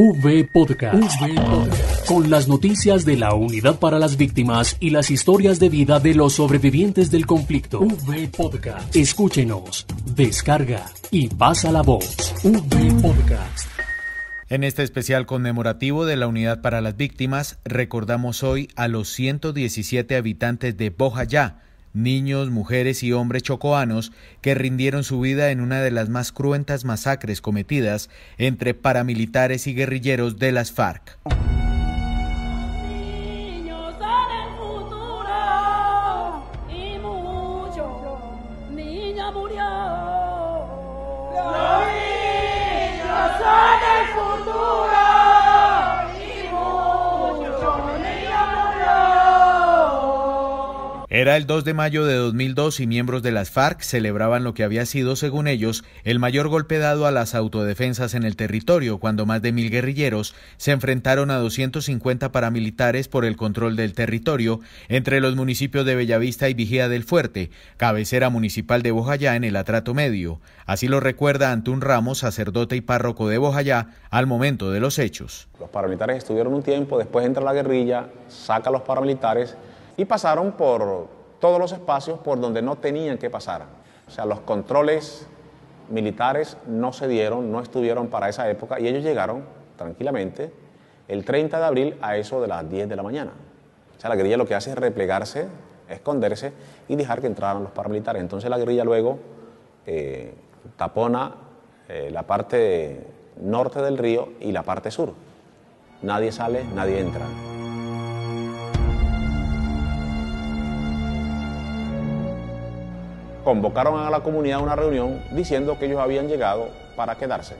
V Podcast. Con las noticias de la Unidad para las Víctimas y las historias de vida de los sobrevivientes del conflicto. V Podcast. Escúchenos, descarga y pasa la voz. V Podcast. En este especial conmemorativo de la Unidad para las Víctimas, recordamos hoy a los 117 habitantes de Bojayá niños, mujeres y hombres chocoanos que rindieron su vida en una de las más cruentas masacres cometidas entre paramilitares y guerrilleros de las FARC. Era el 2 de mayo de 2002 y miembros de las FARC celebraban lo que había sido, según ellos, el mayor golpe dado a las autodefensas en el territorio, cuando más de mil guerrilleros se enfrentaron a 250 paramilitares por el control del territorio entre los municipios de Bellavista y Vigía del Fuerte, cabecera municipal de Bojayá en el Atrato Medio. Así lo recuerda Antún Ramos, sacerdote y párroco de Bojayá, al momento de los hechos. Los paramilitares estuvieron un tiempo, después entra la guerrilla, saca a los paramilitares y pasaron por todos los espacios por donde no tenían que pasar. O sea, los controles militares no se dieron, no estuvieron para esa época y ellos llegaron tranquilamente el 30 de abril a eso de las 10 de la mañana. O sea, la guerrilla lo que hace es replegarse, esconderse y dejar que entraran los paramilitares. Entonces la guerrilla luego eh, tapona eh, la parte norte del río y la parte sur. Nadie sale, nadie entra. convocaron a la comunidad a una reunión diciendo que ellos habían llegado para quedarse.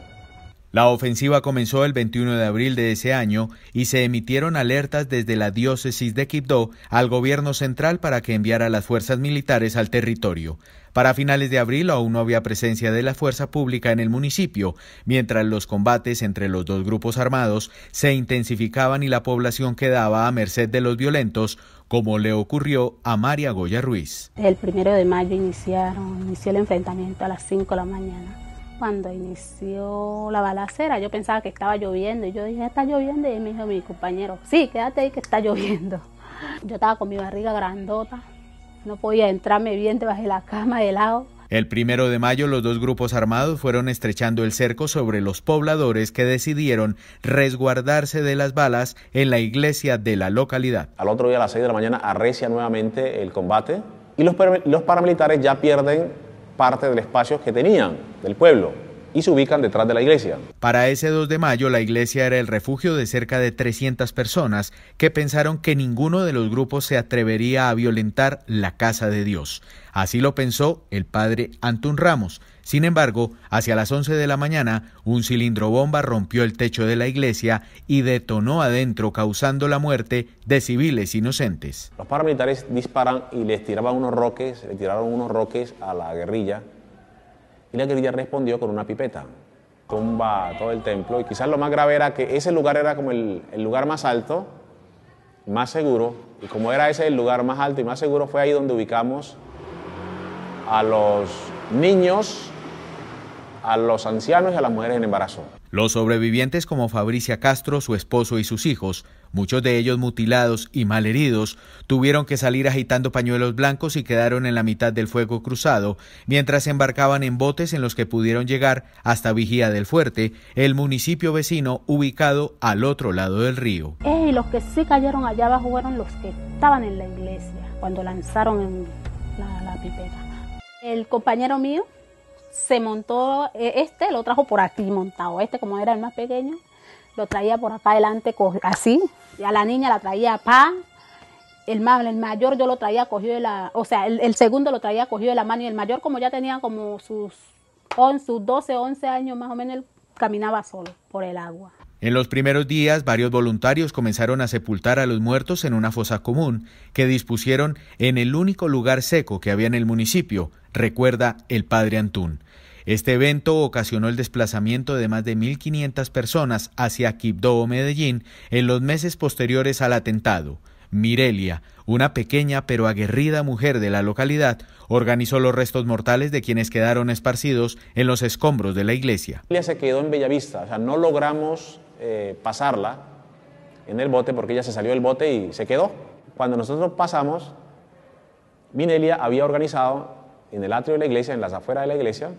La ofensiva comenzó el 21 de abril de ese año y se emitieron alertas desde la diócesis de Quibdó al gobierno central para que enviara las fuerzas militares al territorio. Para finales de abril aún no había presencia de la fuerza pública en el municipio, mientras los combates entre los dos grupos armados se intensificaban y la población quedaba a merced de los violentos, como le ocurrió a María Goya Ruiz. El primero de mayo iniciaron, inició el enfrentamiento a las 5 de la mañana. Cuando inició la balacera, yo pensaba que estaba lloviendo y yo dije, está lloviendo y me dijo mi compañero, sí, quédate ahí que está lloviendo. Yo estaba con mi barriga grandota, no podía entrarme bien te bajé la cama de lado el primero de mayo, los dos grupos armados fueron estrechando el cerco sobre los pobladores que decidieron resguardarse de las balas en la iglesia de la localidad. Al otro día, a las 6 de la mañana, arrecia nuevamente el combate y los paramilitares ya pierden parte del espacio que tenían del pueblo y se ubican detrás de la iglesia. Para ese 2 de mayo, la iglesia era el refugio de cerca de 300 personas que pensaron que ninguno de los grupos se atrevería a violentar la casa de Dios. Así lo pensó el padre Antón Ramos. Sin embargo, hacia las 11 de la mañana, un cilindro bomba rompió el techo de la iglesia y detonó adentro, causando la muerte de civiles inocentes. Los paramilitares disparan y les tiraban unos roques, le tiraron unos roques a la guerrilla y la guerrilla respondió con una pipeta. Tumba todo el templo. Y quizás lo más grave era que ese lugar era como el, el lugar más alto, más seguro. Y como era ese el lugar más alto y más seguro, fue ahí donde ubicamos a los niños a los ancianos y a las mujeres en embarazo. Los sobrevivientes como Fabricia Castro, su esposo y sus hijos, muchos de ellos mutilados y malheridos, tuvieron que salir agitando pañuelos blancos y quedaron en la mitad del fuego cruzado, mientras embarcaban en botes en los que pudieron llegar hasta Vigía del Fuerte, el municipio vecino ubicado al otro lado del río. Y los que sí cayeron allá abajo fueron los que estaban en la iglesia cuando lanzaron la, la pipeta. El compañero mío se montó, e, este lo trajo por aquí montado, este como era el más pequeño, lo traía por acá adelante así, y a la niña la traía pa, el, el mayor yo lo traía cogido de la, o sea, el, segundo lo traía cogido de la mano y el mayor como ya tenía como sus, on, sus 12, 11 años más o menos, caminaba solo por el agua. En los primeros días, varios voluntarios comenzaron a sepultar a los muertos en una fosa común, que dispusieron en el único lugar seco que había en el municipio, recuerda el padre Antún. Este evento ocasionó el desplazamiento de más de 1.500 personas hacia Quibdó o Medellín en los meses posteriores al atentado. Mirelia, una pequeña pero aguerrida mujer de la localidad, organizó los restos mortales de quienes quedaron esparcidos en los escombros de la iglesia. Mirelia se quedó en Bellavista, o sea, no logramos eh, pasarla en el bote porque ella se salió del bote y se quedó. Cuando nosotros pasamos, Mirelia había organizado en el atrio de la iglesia, en las afueras de la iglesia,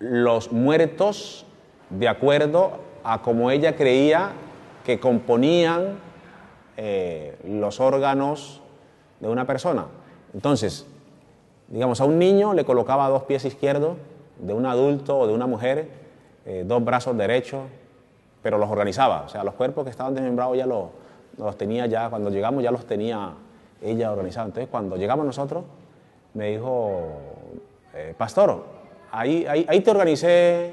los muertos de acuerdo a como ella creía que componían eh, los órganos de una persona. Entonces, digamos, a un niño le colocaba dos pies izquierdos, de un adulto o de una mujer, eh, dos brazos derechos, pero los organizaba. O sea, los cuerpos que estaban desmembrados ya los, los tenía ya, cuando llegamos ya los tenía ella organizados. Entonces, cuando llegamos nosotros, me dijo eh, pastor, ahí, ahí, te organicé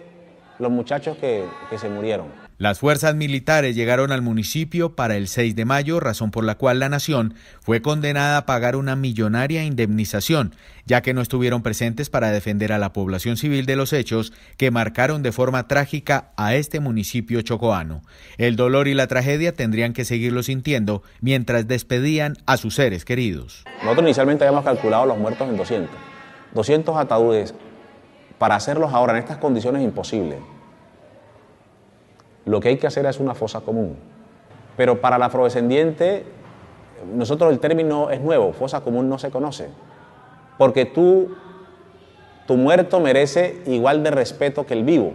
los muchachos que, que se murieron. Las fuerzas militares llegaron al municipio para el 6 de mayo, razón por la cual la nación fue condenada a pagar una millonaria indemnización, ya que no estuvieron presentes para defender a la población civil de los hechos que marcaron de forma trágica a este municipio chocoano. El dolor y la tragedia tendrían que seguirlo sintiendo mientras despedían a sus seres queridos. Nosotros inicialmente habíamos calculado los muertos en 200 200 ataúdes, para hacerlos ahora en estas condiciones es imposible. Lo que hay que hacer es una fosa común. Pero para el afrodescendiente, nosotros el término es nuevo, fosa común no se conoce. Porque tú, tu muerto merece igual de respeto que el vivo.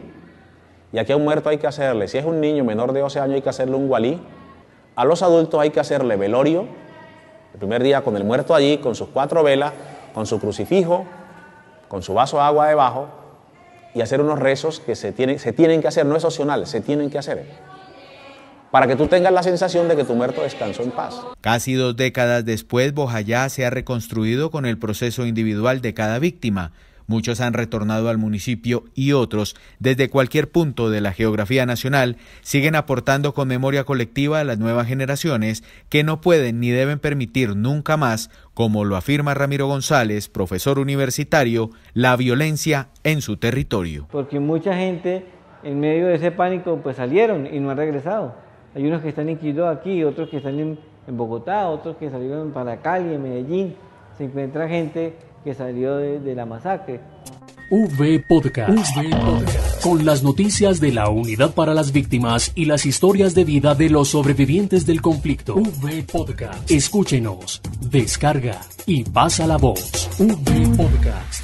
Y aquí a un muerto hay que hacerle, si es un niño menor de 12 años hay que hacerle un gualí, a los adultos hay que hacerle velorio, el primer día con el muerto allí, con sus cuatro velas, con su crucifijo, con su vaso de agua debajo y hacer unos rezos que se tienen, que hacer, no es opcional, se tienen que hacer para que tú tengas la sensación de que tu muerto descansó en paz. Casi dos décadas después, Bojayá se ha reconstruido con el proceso individual de cada víctima, Muchos han retornado al municipio y otros, desde cualquier punto de la geografía nacional, siguen aportando con memoria colectiva a las nuevas generaciones que no pueden ni deben permitir nunca más, como lo afirma Ramiro González, profesor universitario, la violencia en su territorio. Porque mucha gente en medio de ese pánico pues salieron y no han regresado. Hay unos que están en Quito aquí, otros que están en, Bogotá, otros que salieron para Cali, en Medellín se encuentra gente que salió de, la masacre. V Podcast. V Podcast. Con las noticias de la Unidad para las Víctimas y las historias de vida de los sobrevivientes del conflicto. V Podcast. Escúchenos, descarga y pasa la voz. V Podcast.